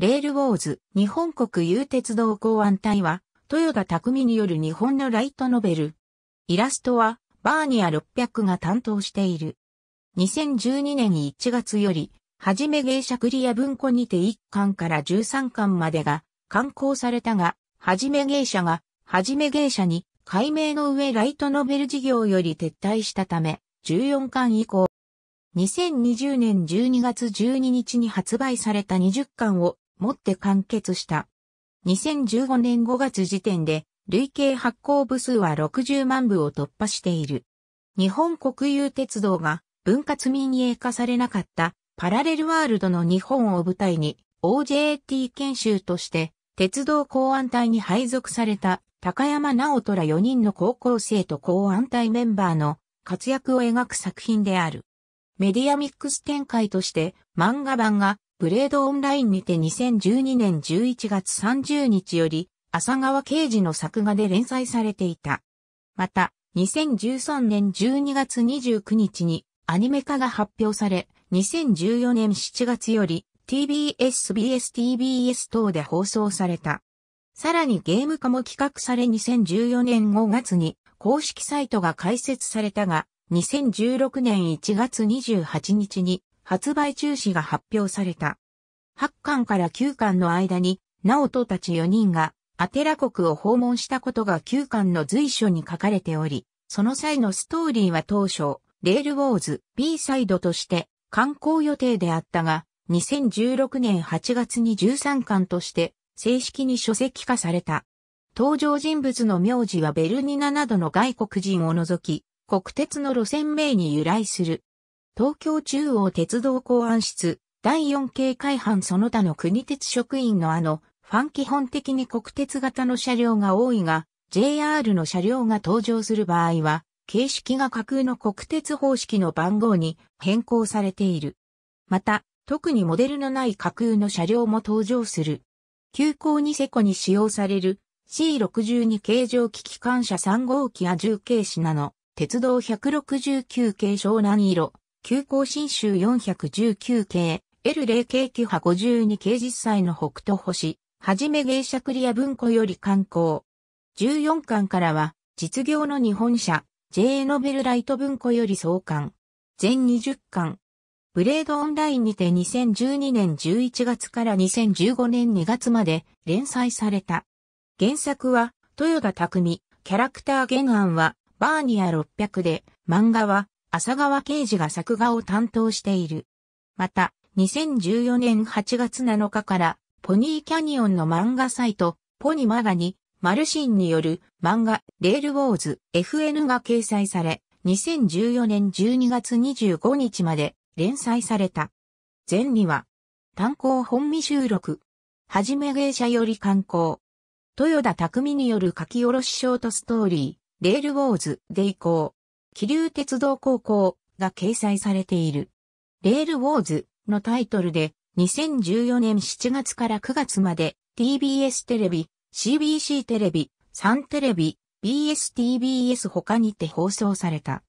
レールウォーズ、日本国有鉄道公安隊は、豊田匠による日本のライトノベル。イラストは、バーニア600が担当している。2012年1月より、はじめ芸者クリア文庫にて1巻から13巻までが、刊行されたが、はじめ芸者が、はじめ芸者に、解明の上ライトノベル事業より撤退したため、14巻以降、2020年12月12日に発売された20巻を持って完結した。2015年5月時点で、累計発行部数は60万部を突破している。日本国有鉄道が分割民営化されなかったパラレルワールドの日本を舞台に OJT 研修として鉄道公安隊に配属された高山直虎4人の高校生と公安隊メンバーの活躍を描く作品である。メディアミックス展開として漫画版がブレードオンラインにて2012年11月30日より、浅川刑事の作画で連載されていた。また、2013年12月29日にアニメ化が発表され、2014年7月より TBS、BS、TBS 等で放送された。さらにゲーム化も企画され2014年5月に公式サイトが開設されたが、2016年1月28日に発売中止が発表された。8巻から9巻の間に、ナオトたち4人が、アテラ国を訪問したことが9巻の随所に書かれており、その際のストーリーは当初、レールウォーズ B サイドとして刊行予定であったが、2016年8月に13巻として正式に書籍化された。登場人物の名字はベルニナなどの外国人を除き、国鉄の路線名に由来する東京中央鉄道公安室、第4系海藩その他の国鉄職員のあの、ファン基本的に国鉄型の車両が多いが、JR の車両が登場する場合は、形式が架空の国鉄方式の番号に変更されている。また、特にモデルのない架空の車両も登場する。急行にセコに使用される C62 形状機機関車3号機や重軽系なの鉄道169系湘南色急行新州419系、L0 系記派52系実際の北斗星、はじめ芸者クリア文庫より刊行。14巻からは、実業の日本社、j ノベルライト文庫より創刊。全20巻。ブレードオンラインにて2012年11月から2015年2月まで連載された。原作は、豊田匠、キャラクター原案は、バーニア600で、漫画は、浅川刑事が作画を担当している。また、2014年8月7日から、ポニーキャニオンの漫画サイト、ポニマガに、マルシンによる漫画、レールウォーズ、FN が掲載され、2014年12月25日まで連載された。前には、単行本未収録、はじめ芸者より観光、豊田匠による書き下ろしショートストーリー、レールウォーズで以降、気流鉄道高校が掲載されている。レールウォーズのタイトルで2014年7月から9月まで TBS テレビ、CBC テレビ、サンテレビ、BSTBS 他にて放送された。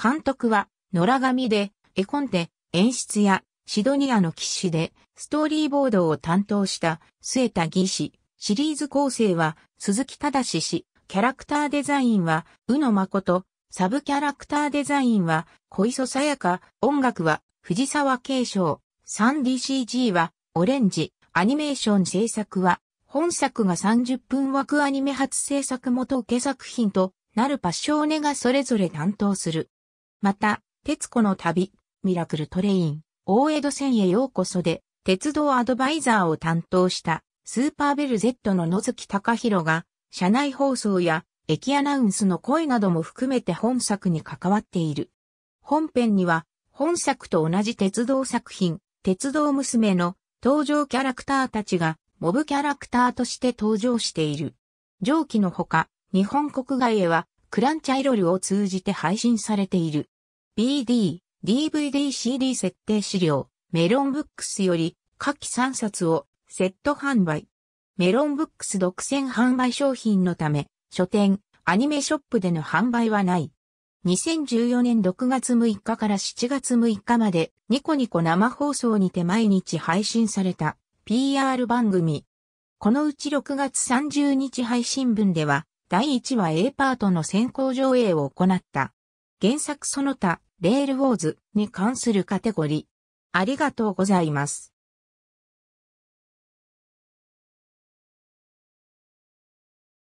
監督は野良神で絵コンテ、演出やシドニアの騎士でストーリーボードを担当した末田義士。シリーズ構成は鈴木正氏、キャラクターデザインは宇野誠、サブキャラクターデザインは小磯さやか、音楽は藤沢継承、3DCG はオレンジ、アニメーション制作は本作が30分枠アニメ初制作元受け作品となるパッショーネがそれぞれ担当する。また、鉄子の旅、ミラクルトレイン、大江戸線へようこそで、鉄道アドバイザーを担当したスーパーベル Z の野月隆弘が、社内放送や駅アナウンスの声なども含めて本作に関わっている。本編には、本作と同じ鉄道作品、鉄道娘の登場キャラクターたちが、モブキャラクターとして登場している。上記のほか、日本国外へは、クランチャイロルを通じて配信されている。BD、DVD、CD 設定資料、メロンブックスより、下記3冊をセット販売。メロンブックス独占販売商品のため、書店、アニメショップでの販売はない。2014年6月6日から7月6日までニコニコ生放送にて毎日配信された PR 番組。このうち6月30日配信分では第1話 A パートの先行上映を行った。原作その他、レールウォーズに関するカテゴリー。ありがとうございます。